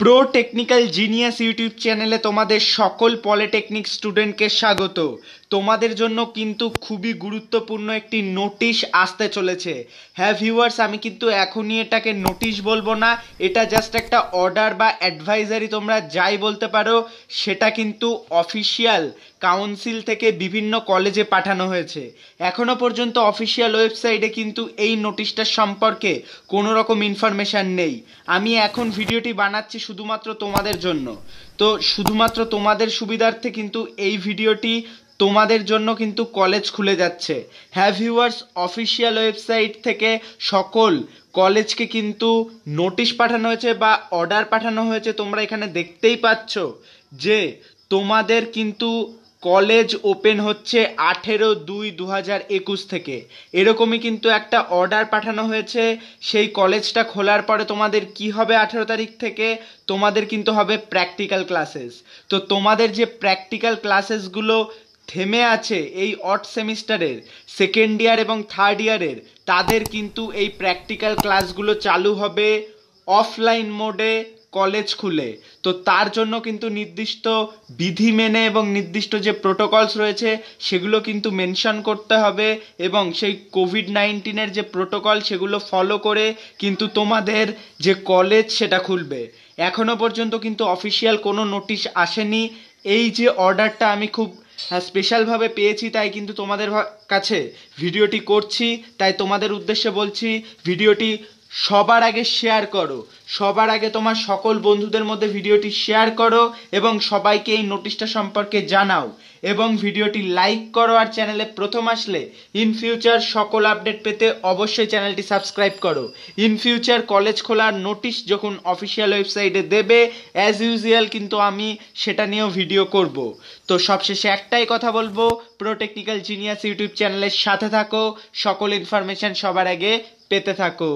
pro technical genius YouTube চ্যানেলে তোমাদের সকল পলিটেকনিক স্টুডেন্টকে স্বাগত তোমাদের জন্য কিন্তু খুবই গুরুত্বপূর্ণ একটি নোটিশ আসতে চলেছে হ্যাঁ ভিউয়ার্স আমি কিন্তু এখনই এটাকে নোটিশ বলবো না এটা জাস্ট একটা অর্ডার বা অ্যাডভাইজারি তোমরা যাই বলতে পারো সেটা কিন্তু অফিসিয়াল কাউন্সিল থেকে বিভিন্ন কলেজে পাঠানো হয়েছে এখনও পর্যন্ত অফিসিয়াল ওয়েবসাইটে কিন্তু এই নোটিশটার সম্পর্কে কোনো রকম ইনফরমেশান নেই আমি এখন ভিডিওটি বানাচ্ছি শুধুমাত্র তোমাদের জন্য তো শুধুমাত্র তোমাদের সুবিধার্থে কিন্তু এই ভিডিওটি তোমাদের জন্য কিন্তু কলেজ খুলে যাচ্ছে হ্যাভ ইউয়ার্স অফিসিয়াল ওয়েবসাইট থেকে সকল কলেজকে কিন্তু নোটিশ পাঠানো হয়েছে বা অর্ডার পাঠানো হয়েছে তোমরা এখানে দেখতেই পাচ্ছ যে তোমাদের কিন্তু কলেজ ওপেন হচ্ছে আঠেরো দুই দু হাজার একুশ থেকে এরকমই কিন্তু একটা অর্ডার পাঠানো হয়েছে সেই কলেজটা খোলার পরে তোমাদের কি হবে আঠেরো তারিখ থেকে তোমাদের কিন্তু হবে প্র্যাকটিক্যাল ক্লাসেস তো তোমাদের যে প্র্যাকটিক্যাল ক্লাসেসগুলো থেমে আছে এই অট সেমিস্টারের সেকেন্ড ইয়ার এবং থার্ড ইয়ারের তাদের কিন্তু এই প্র্যাকটিক্যাল ক্লাসগুলো চালু হবে অফলাইন মোডে কলেজ খুলে তো তার জন্য কিন্তু নির্দিষ্ট বিধি মেনে এবং নির্দিষ্ট যে প্রোটোকলস রয়েছে সেগুলো কিন্তু মেনশন করতে হবে এবং সেই কোভিড নাইন্টিনের যে প্রোটোকল সেগুলো ফলো করে কিন্তু তোমাদের যে কলেজ সেটা খুলবে এখনও পর্যন্ত কিন্তু অফিসিয়াল কোনো নোটিশ আসেনি এই যে অর্ডারটা আমি খুব স্পেশালভাবে হ্যাঁ, পেয়েছি তাই কিন্তু তোমাদের কাছে ভিডিওটি করছি তাই তোমাদের উদ্দেশ্যে বলছি ভিডিওটি সবার আগে শেয়ার করো সবার আগে তোমার সকল বন্ধুদের মধ্যে ভিডিওটি শেয়ার করো এবং সবাইকে এই নোটিশটা সম্পর্কে জানাও এবং ভিডিওটি লাইক করো আর চ্যানেলে প্রথম আসলে ইন ফিউচার সকল আপডেট পেতে অবশ্যই চ্যানেলটি সাবস্ক্রাইব করো ইন ফিউচার কলেজ খোলার নোটিশ যখন অফিসিয়াল ওয়েবসাইটে দেবে অ্যাজ ইউজুয়াল কিন্তু আমি সেটা নিয়েও ভিডিও করব তো সবশেষে একটাই কথা বলবো প্রো টেকনিক্যাল জিনিয়াস ইউটিউব চ্যানেলের সাথে থাকো সকল ইনফরমেশান সবার আগে পেতে থাকো